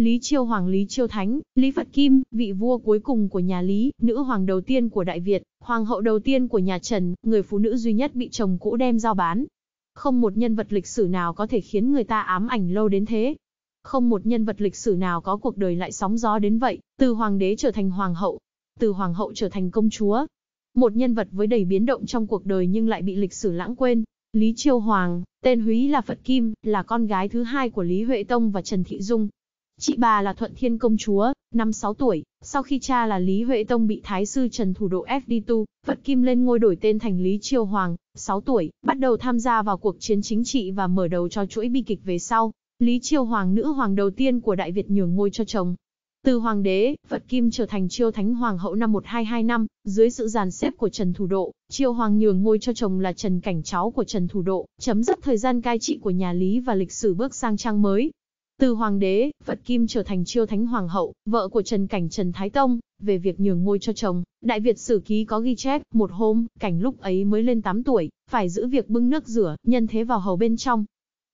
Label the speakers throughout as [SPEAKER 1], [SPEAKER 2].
[SPEAKER 1] Lý Chiêu Hoàng Lý Chiêu Thánh, Lý Phật Kim, vị vua cuối cùng của nhà Lý, nữ hoàng đầu tiên của Đại Việt, hoàng hậu đầu tiên của nhà Trần, người phụ nữ duy nhất bị chồng cũ đem giao bán. Không một nhân vật lịch sử nào có thể khiến người ta ám ảnh lâu đến thế. Không một nhân vật lịch sử nào có cuộc đời lại sóng gió đến vậy, từ hoàng đế trở thành hoàng hậu, từ hoàng hậu trở thành công chúa. Một nhân vật với đầy biến động trong cuộc đời nhưng lại bị lịch sử lãng quên. Lý Chiêu Hoàng, tên Húy là Phật Kim, là con gái thứ hai của Lý Huệ Tông và Trần Thị Dung, Chị bà là Thuận Thiên Công Chúa, năm 6 tuổi, sau khi cha là Lý Huệ Tông bị Thái sư Trần Thủ Độ ép đi tu, Phật Kim lên ngôi đổi tên thành Lý Triều Hoàng, 6 tuổi, bắt đầu tham gia vào cuộc chiến chính trị và mở đầu cho chuỗi bi kịch về sau. Lý Triều Hoàng nữ hoàng đầu tiên của Đại Việt nhường ngôi cho chồng. Từ hoàng đế, Phật Kim trở thành Triều Thánh Hoàng hậu năm 1225, dưới sự giàn xếp của Trần Thủ Độ, Triều Hoàng nhường ngôi cho chồng là Trần Cảnh cháu của Trần Thủ Độ, chấm dứt thời gian cai trị của nhà Lý và lịch sử bước sang trang mới, từ hoàng đế, Phật Kim trở thành chiêu thánh hoàng hậu, vợ của Trần Cảnh Trần Thái Tông, về việc nhường ngôi cho chồng, Đại Việt Sử Ký có ghi chép, một hôm, Cảnh lúc ấy mới lên 8 tuổi, phải giữ việc bưng nước rửa, nhân thế vào hầu bên trong.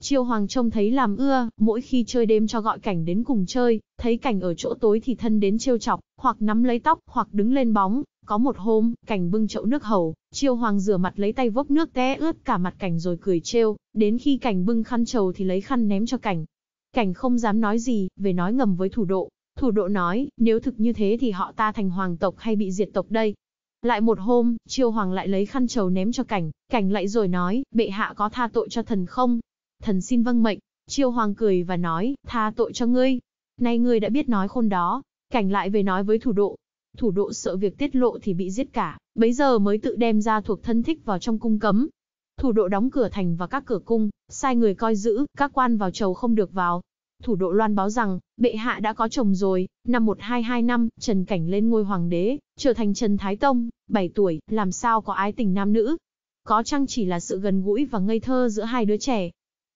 [SPEAKER 1] Chiêu hoàng trông thấy làm ưa, mỗi khi chơi đêm cho gọi cảnh đến cùng chơi, thấy cảnh ở chỗ tối thì thân đến trêu chọc, hoặc nắm lấy tóc, hoặc đứng lên bóng. Có một hôm, cảnh bưng chậu nước hầu, chiêu hoàng rửa mặt lấy tay vốc nước té ướt cả mặt cảnh rồi cười trêu, đến khi cảnh bưng khăn trầu thì lấy khăn ném cho cảnh, Cảnh không dám nói gì, về nói ngầm với thủ độ. Thủ độ nói, nếu thực như thế thì họ ta thành hoàng tộc hay bị diệt tộc đây. Lại một hôm, triều hoàng lại lấy khăn trầu ném cho cảnh, cảnh lại rồi nói, bệ hạ có tha tội cho thần không? Thần xin vâng mệnh, triều hoàng cười và nói, tha tội cho ngươi. Nay ngươi đã biết nói khôn đó, cảnh lại về nói với thủ độ. Thủ độ sợ việc tiết lộ thì bị giết cả, bấy giờ mới tự đem ra thuộc thân thích vào trong cung cấm, Thủ độ đóng cửa thành và các cửa cung, sai người coi giữ, các quan vào chầu không được vào. Thủ độ loan báo rằng, bệ hạ đã có chồng rồi, năm 1225, Trần Cảnh lên ngôi hoàng đế, trở thành Trần Thái Tông, 7 tuổi, làm sao có ái tình nam nữ. Có chăng chỉ là sự gần gũi và ngây thơ giữa hai đứa trẻ,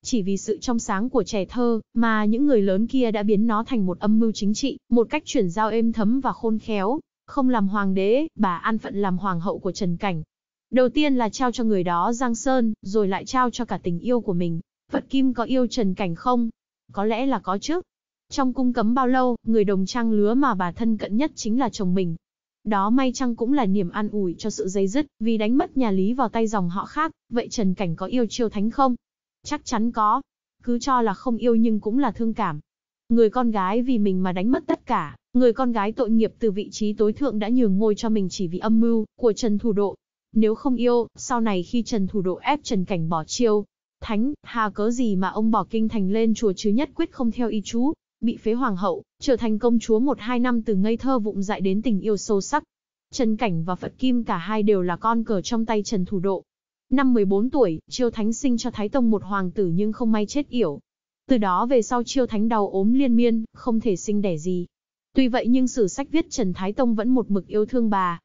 [SPEAKER 1] chỉ vì sự trong sáng của trẻ thơ, mà những người lớn kia đã biến nó thành một âm mưu chính trị, một cách chuyển giao êm thấm và khôn khéo. Không làm hoàng đế, bà an phận làm hoàng hậu của Trần Cảnh, Đầu tiên là trao cho người đó Giang Sơn, rồi lại trao cho cả tình yêu của mình. Phật Kim có yêu Trần Cảnh không? Có lẽ là có chứ. Trong cung cấm bao lâu, người đồng trang lứa mà bà thân cận nhất chính là chồng mình. Đó may chăng cũng là niềm an ủi cho sự dây dứt, vì đánh mất nhà Lý vào tay dòng họ khác, vậy Trần Cảnh có yêu chiêu thánh không? Chắc chắn có. Cứ cho là không yêu nhưng cũng là thương cảm. Người con gái vì mình mà đánh mất tất cả, người con gái tội nghiệp từ vị trí tối thượng đã nhường ngôi cho mình chỉ vì âm mưu của Trần Thủ Độ, nếu không yêu, sau này khi Trần Thủ Độ ép Trần Cảnh bỏ chiêu, thánh, hà cớ gì mà ông bỏ kinh thành lên chùa chứ nhất quyết không theo ý chú, bị phế hoàng hậu, trở thành công chúa một hai năm từ ngây thơ vụng dại đến tình yêu sâu sắc. Trần Cảnh và Phật Kim cả hai đều là con cờ trong tay Trần Thủ Độ. Năm 14 tuổi, Chiêu Thánh sinh cho Thái Tông một hoàng tử nhưng không may chết yểu. Từ đó về sau Chiêu Thánh đau ốm liên miên, không thể sinh đẻ gì. Tuy vậy nhưng sử sách viết Trần Thái Tông vẫn một mực yêu thương bà,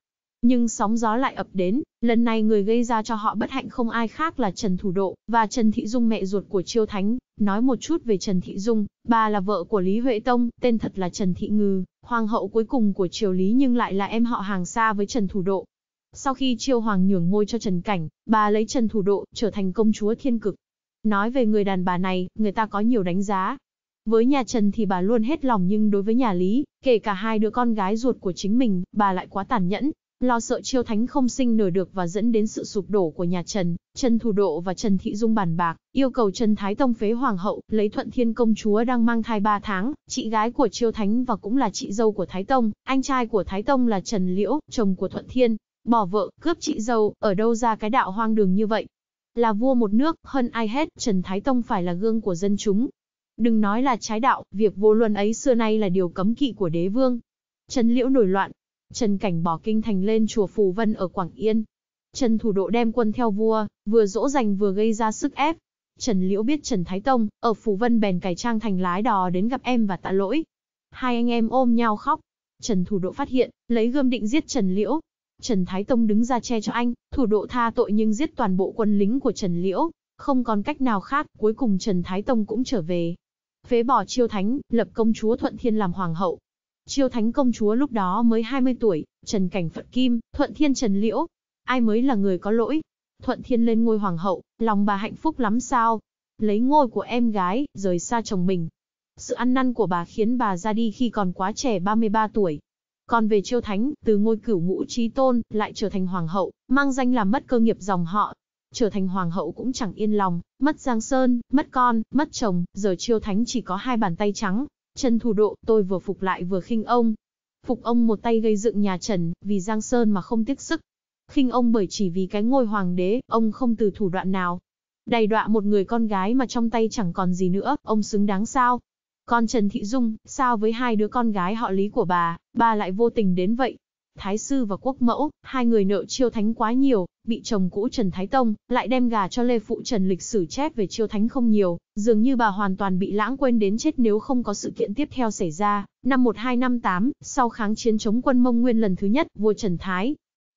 [SPEAKER 1] nhưng sóng gió lại ập đến, lần này người gây ra cho họ bất hạnh không ai khác là Trần Thủ Độ, và Trần Thị Dung mẹ ruột của Chiêu Thánh. Nói một chút về Trần Thị Dung, bà là vợ của Lý Huệ Tông, tên thật là Trần Thị Ngư, hoàng hậu cuối cùng của Triều Lý nhưng lại là em họ hàng xa với Trần Thủ Độ. Sau khi Chiêu Hoàng nhường ngôi cho Trần Cảnh, bà lấy Trần Thủ Độ trở thành công chúa thiên cực. Nói về người đàn bà này, người ta có nhiều đánh giá, với nhà Trần thì bà luôn hết lòng nhưng đối với nhà Lý, kể cả hai đứa con gái ruột của chính mình, bà lại quá tàn nhẫn. Lo sợ chiêu thánh không sinh nổi được và dẫn đến sự sụp đổ của nhà Trần, Trần Thủ Độ và Trần Thị Dung bàn bạc, yêu cầu Trần Thái Tông phế hoàng hậu, lấy Thuận Thiên công chúa đang mang thai 3 tháng, chị gái của chiêu thánh và cũng là chị dâu của Thái Tông, anh trai của Thái Tông là Trần Liễu, chồng của Thuận Thiên, bỏ vợ, cướp chị dâu, ở đâu ra cái đạo hoang đường như vậy. Là vua một nước, hơn ai hết, Trần Thái Tông phải là gương của dân chúng. Đừng nói là trái đạo, việc vô luân ấy xưa nay là điều cấm kỵ của đế vương. Trần Liễu nổi loạn, Trần Cảnh bỏ kinh thành lên chùa Phù Vân ở Quảng Yên. Trần Thủ Độ đem quân theo vua, vừa dỗ dành vừa gây ra sức ép. Trần Liễu biết Trần Thái Tông, ở Phù Vân bèn cải trang thành lái đò đến gặp em và tạ lỗi. Hai anh em ôm nhau khóc. Trần Thủ Độ phát hiện, lấy gươm định giết Trần Liễu. Trần Thái Tông đứng ra che cho anh, Thủ Độ tha tội nhưng giết toàn bộ quân lính của Trần Liễu. Không còn cách nào khác, cuối cùng Trần Thái Tông cũng trở về. Phế bỏ chiêu thánh, lập công chúa Thuận Thiên làm hoàng hậu, Chiêu Thánh công chúa lúc đó mới 20 tuổi, Trần Cảnh Phật Kim, Thuận Thiên Trần Liễu. Ai mới là người có lỗi? Thuận Thiên lên ngôi hoàng hậu, lòng bà hạnh phúc lắm sao? Lấy ngôi của em gái, rời xa chồng mình. Sự ăn năn của bà khiến bà ra đi khi còn quá trẻ 33 tuổi. Còn về Chiêu Thánh, từ ngôi cửu ngũ trí tôn, lại trở thành hoàng hậu, mang danh là mất cơ nghiệp dòng họ, trở thành hoàng hậu cũng chẳng yên lòng, mất Giang Sơn, mất con, mất chồng, giờ Chiêu Thánh chỉ có hai bàn tay trắng, Trần Thủ Độ, tôi vừa phục lại vừa khinh ông. Phục ông một tay gây dựng nhà Trần, vì Giang Sơn mà không tiếc sức. Khinh ông bởi chỉ vì cái ngôi hoàng đế, ông không từ thủ đoạn nào. đày đọa một người con gái mà trong tay chẳng còn gì nữa, ông xứng đáng sao? Con Trần Thị Dung, sao với hai đứa con gái họ lý của bà, bà lại vô tình đến vậy? Thái sư và quốc mẫu, hai người nợ chiêu thánh quá nhiều, bị chồng cũ Trần Thái Tông, lại đem gà cho Lê Phụ Trần lịch sử chép về chiêu thánh không nhiều, dường như bà hoàn toàn bị lãng quên đến chết nếu không có sự kiện tiếp theo xảy ra. Năm 1258, sau kháng chiến chống quân Mông Nguyên lần thứ nhất, vua Trần Thái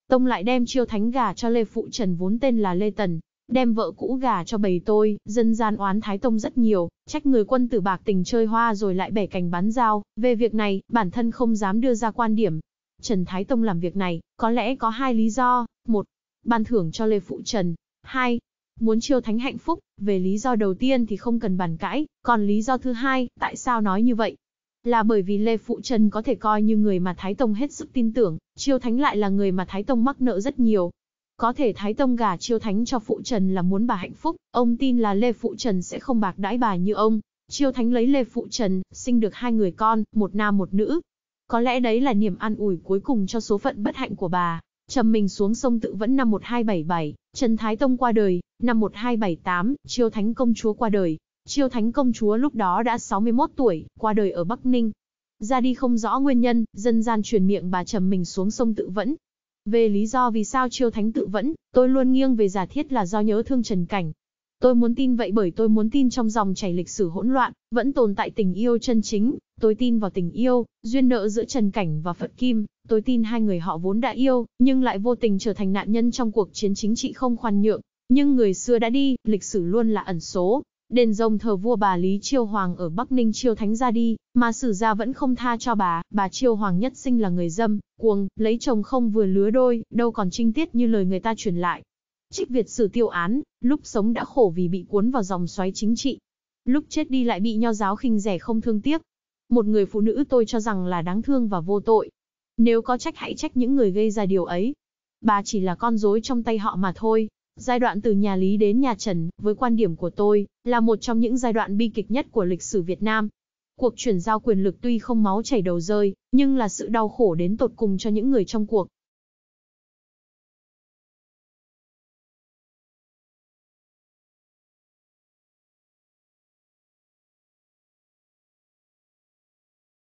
[SPEAKER 1] Tông lại đem chiêu thánh gà cho Lê Phụ Trần vốn tên là Lê Tần, đem vợ cũ gà cho bầy tôi, dân gian oán Thái Tông rất nhiều, trách người quân tử bạc tình chơi hoa rồi lại bẻ cành bán dao, về việc này, bản thân không dám đưa ra quan điểm, Trần Thái Tông làm việc này, có lẽ có hai lý do. Một, ban thưởng cho Lê Phụ Trần. Hai, muốn chiêu thánh hạnh phúc, về lý do đầu tiên thì không cần bàn cãi, còn lý do thứ hai, tại sao nói như vậy? Là bởi vì Lê Phụ Trần có thể coi như người mà Thái Tông hết sức tin tưởng, chiêu thánh lại là người mà Thái Tông mắc nợ rất nhiều. Có thể Thái Tông gả chiêu thánh cho Phụ Trần là muốn bà hạnh phúc, ông tin là Lê Phụ Trần sẽ không bạc đãi bà như ông. Chiêu thánh lấy Lê Phụ Trần, sinh được hai người con, một nam một nữ, có lẽ đấy là niềm an ủi cuối cùng cho số phận bất hạnh của bà. Trầm mình xuống sông tự vẫn năm 1277, Trần Thái Tông qua đời, năm 1278, Chiêu Thánh Công Chúa qua đời. Chiêu Thánh Công Chúa lúc đó đã 61 tuổi, qua đời ở Bắc Ninh. Ra đi không rõ nguyên nhân, dân gian truyền miệng bà trầm mình xuống sông tự vẫn. Về lý do vì sao Chiêu Thánh tự vẫn, tôi luôn nghiêng về giả thiết là do nhớ thương Trần Cảnh, Tôi muốn tin vậy bởi tôi muốn tin trong dòng chảy lịch sử hỗn loạn, vẫn tồn tại tình yêu chân chính, tôi tin vào tình yêu, duyên nợ giữa Trần Cảnh và Phật Kim, tôi tin hai người họ vốn đã yêu, nhưng lại vô tình trở thành nạn nhân trong cuộc chiến chính trị không khoan nhượng. Nhưng người xưa đã đi, lịch sử luôn là ẩn số. Đền rồng thờ vua bà Lý Chiêu Hoàng ở Bắc Ninh chiêu thánh ra đi, mà sử gia vẫn không tha cho bà, bà Chiêu Hoàng nhất sinh là người dâm, cuồng, lấy chồng không vừa lứa đôi, đâu còn trinh tiết như lời người ta truyền lại. Trích Việt sử tiêu án, lúc sống đã khổ vì bị cuốn vào dòng xoáy chính trị. Lúc chết đi lại bị nho giáo khinh rẻ không thương tiếc. Một người phụ nữ tôi cho rằng là đáng thương và vô tội. Nếu có trách hãy trách những người gây ra điều ấy. Bà chỉ là con rối trong tay họ mà thôi. Giai đoạn từ nhà Lý đến nhà Trần, với quan điểm của tôi, là một trong những giai đoạn bi kịch nhất của lịch sử Việt Nam. Cuộc chuyển giao quyền lực tuy không máu chảy đầu rơi, nhưng là sự đau khổ đến tột cùng cho những người trong cuộc.